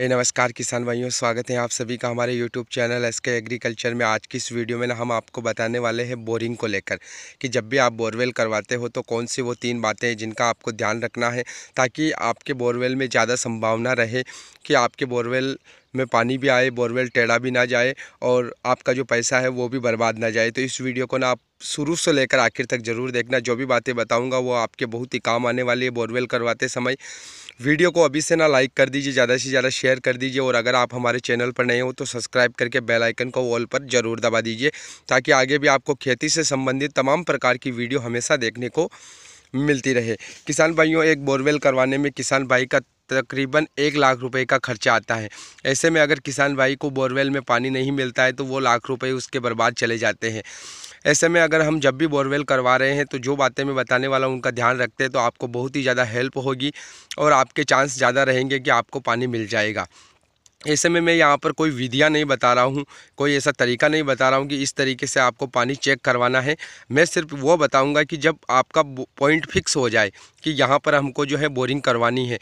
हे नमस्कार किसान भाइयों स्वागत है आप सभी का हमारे YouTube channel S K agriculture में आज की इस वीडियो में ना हम आपको बताने वाले हैं बोरिंग को लेकर कि जब भी आप बोरवेल करवाते हो तो कौन सी वो तीन बातें हैं जिनका आपको ध्यान रखना है ताकि आपके बोरवेल में ज़्यादा संभावना रहे कि आपके बोरवेल में पानी भी आए बोरवेल टेढ़ा भी ना जाए और आपका जो पैसा है वो भी बर्बाद ना जाए तो इस वीडियो को ना आप शुरू से लेकर आखिर तक ज़रूर देखना जो भी बातें बताऊँगा वो आपके बहुत ही काम आने वाली है बोरवेल करवाते समय वीडियो को अभी से ना लाइक कर दीजिए ज़्यादा से ज़्यादा शेयर कर दीजिए और अगर आप हमारे चैनल पर नए हो तो सब्सक्राइब करके बेल आइकन को ऑल पर ज़रूर दबा दीजिए ताकि आगे भी आपको खेती से संबंधित तमाम प्रकार की वीडियो हमेशा देखने को मिलती रहे किसान भाइयों एक बोरवेल करवाने में किसान भाई का तकरीबन एक लाख रुपए का खर्चा आता है ऐसे में अगर किसान भाई को बोरवेल में पानी नहीं मिलता है तो वो लाख रुपए उसके बर्बाद चले जाते हैं ऐसे में अगर हम जब भी बोरवेल करवा रहे हैं तो जो बातें मैं बताने वाला हूँ उनका ध्यान रखते हैं तो आपको बहुत ही ज़्यादा हेल्प होगी और आपके चांस ज़्यादा रहेंगे कि आपको पानी मिल जाएगा ऐसे में मैं यहाँ पर कोई विधियाँ नहीं बता रहा हूँ कोई ऐसा तरीका नहीं बता रहा हूँ कि इस तरीके से आपको पानी चेक करवाना है मैं सिर्फ वो बताऊँगा कि जब आपका पॉइंट फिक्स हो जाए कि यहाँ पर हमको जो है बोरिंग करवानी है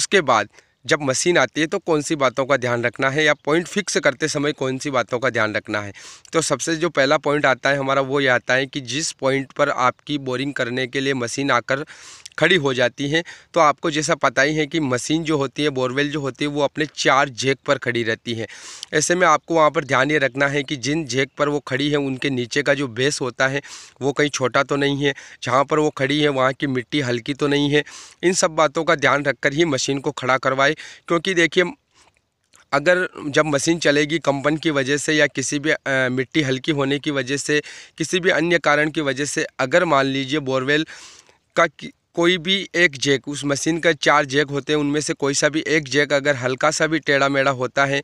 उसके बाद जब मशीन आती है तो कौन सी बातों का ध्यान रखना है या पॉइंट फिक्स करते समय कौन सी बातों का ध्यान रखना है तो सबसे जो पहला पॉइंट आता है हमारा वो ये आता है कि जिस पॉइंट पर आपकी बोरिंग करने के लिए मशीन आकर खड़ी हो जाती हैं तो आपको जैसा पता ही है कि मशीन जो होती है बोरवेल जो होती है वो अपने चार झेक पर खड़ी रहती है ऐसे में आपको वहाँ पर ध्यान ये रखना है कि जिन झेक पर वो खड़ी है उनके नीचे का जो बेस होता है वो कहीं छोटा तो नहीं है जहाँ पर वो खड़ी है वहाँ की मिट्टी हल्की तो नहीं है इन सब बातों का ध्यान रखकर ही मशीन को खड़ा करवाए भाई क्योंकि देखिए अगर जब मशीन चलेगी कंपन की वजह से या किसी भी आ, मिट्टी हल्की होने की वजह से किसी भी अन्य कारण की वजह से अगर मान लीजिए बोरवेल का कोई भी एक जैक उस मशीन का चार जैक होते हैं उनमें से कोई सा भी एक जैक अगर हल्का सा भी टेढ़ा मेढ़ा होता है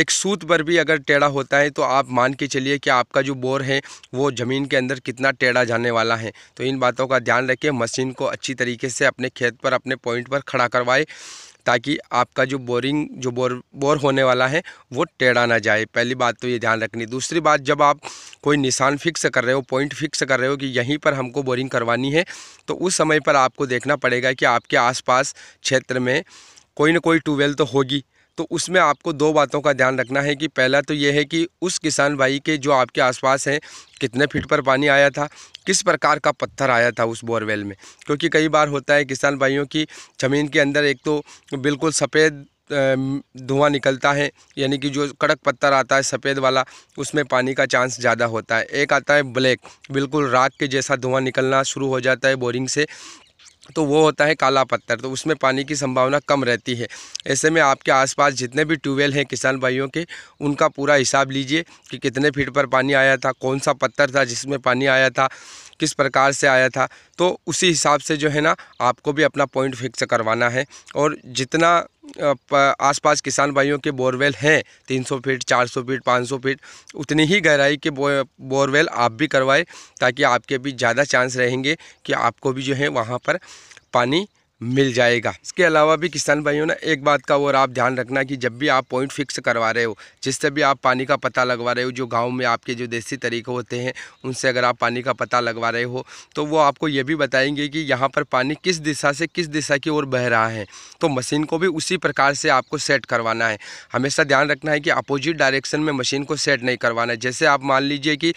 एक सूत पर भी अगर टेढ़ा होता है तो आप मान के चलिए कि आपका जो बोर है वो ज़मीन के अंदर कितना टेढ़ा जाने वाला है तो इन बातों का ध्यान रखें मशीन को अच्छी तरीके से अपने खेत पर अपने पॉइंट पर खड़ा करवाए ताकि आपका जो बोरिंग जो बोर बोर होने वाला है वो टेढ़ा ना जाए पहली बात तो ये ध्यान रखनी दूसरी बात जब आप कोई निशान फिक्स कर रहे हो पॉइंट फिक्स कर रहे हो कि यहीं पर हमको बोरिंग करवानी है तो उस समय पर आपको देखना पड़ेगा कि आपके आसपास क्षेत्र में कोई ना कोई ट्यूबवेल तो होगी तो उसमें आपको दो बातों का ध्यान रखना है कि पहला तो ये है कि उस किसान भाई के जो आपके आसपास हैं कितने फीट पर पानी आया था किस प्रकार का पत्थर आया था उस बोरवेल में क्योंकि कई बार होता है किसान भाइयों की ज़मीन के अंदर एक तो बिल्कुल सफ़ेद धुआं निकलता है यानी कि जो कड़क पत्थर आता है सफ़ेद वाला उसमें पानी का चांस ज़्यादा होता है एक आता है ब्लैक बिल्कुल राख के जैसा धुआं निकलना शुरू हो जाता है बोरिंग से तो वो होता है काला पत्थर तो उसमें पानी की संभावना कम रहती है ऐसे में आपके आसपास जितने भी ट्यूबवेल हैं किसान भाइयों के उनका पूरा हिसाब लीजिए कि कितने फीट पर पानी आया था कौन सा पत्थर था जिसमें पानी आया था किस प्रकार से आया था तो उसी हिसाब से जो है ना आपको भी अपना पॉइंट फिक्स करवाना है और जितना आसपास किसान भाइयों के बोरवेल हैं 300 फीट 400 फीट 500 फीट उतनी ही गहराई के बोरवेल आप भी करवाएं ताकि आपके भी ज़्यादा चांस रहेंगे कि आपको भी जो है वहाँ पर पानी मिल जाएगा इसके अलावा भी किसान भाइयों ने एक बात का और आप ध्यान रखना कि जब भी आप पॉइंट फिक्स करवा रहे हो जिससे भी आप पानी का पता लगवा रहे हो जो गांव में आपके जो देसी तरीके होते हैं उनसे अगर आप पानी का पता लगवा रहे हो तो वो आपको ये भी बताएंगे कि यहाँ पर पानी किस दिशा से किस दिशा की ओर बह रहा है तो मशीन को भी उसी प्रकार से आपको सेट करवाना है हमेशा ध्यान रखना है कि अपोजिट डायरेक्शन में मशीन को सेट नहीं करवाना है जैसे आप मान लीजिए कि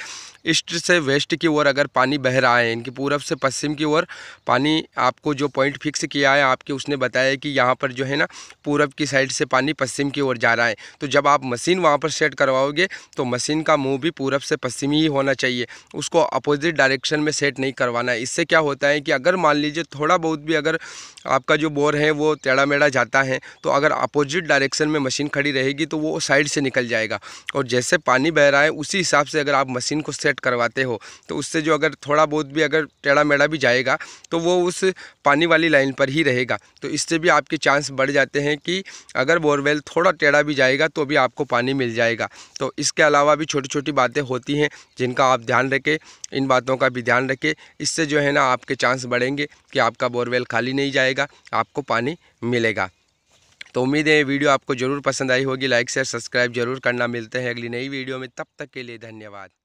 ईस्ट से वेस्ट की ओर अगर पानी बह रहा है इनकी पूरब से पश्चिम की ओर पानी आपको जो पॉइंट फिक्स किया है आपके उसने बताया कि यहाँ पर जो है ना पूरब की साइड से पानी पश्चिम की ओर जा रहा है तो जब आप मशीन वहाँ पर सेट करवाओगे तो मशीन का मुँह भी पूरब से पश्चिम ही होना चाहिए उसको अपोजिट डायरेक्शन में सेट नहीं करवाना है इससे क्या होता है कि अगर मान लीजिए थोड़ा बहुत भी अगर आपका जो बोर है वो टेढ़ा मेढ़ा जाता है तो अगर अपोजिट डायरेक्शन में मशीन खड़ी रहेगी तो वो साइड से निकल जाएगा और जैसे पानी बह रहा है उसी हिसाब से अगर आप मशीन को सेट सेट करवाते हो तो उससे जो अगर थोड़ा बहुत भी अगर टेढ़ा मेढ़ा भी जाएगा तो वो उस पानी वाली लाइन पर ही रहेगा तो इससे भी आपके चांस बढ़ जाते हैं कि अगर बोरवेल थोड़ा टेढ़ा भी जाएगा तो भी आपको पानी मिल जाएगा तो इसके अलावा भी छोटी छोटी बातें होती हैं जिनका आप ध्यान रखें इन बातों का भी ध्यान रखें इससे जो है ना आपके चांस बढ़ेंगे कि आपका बोरवेल खाली नहीं जाएगा आपको पानी मिलेगा तो उम्मीद है वीडियो आपको ज़रूर पसंद आई होगी लाइक शेयर सब्सक्राइब जरूर करना मिलते हैं अगली नई वीडियो में तब तक के लिए धन्यवाद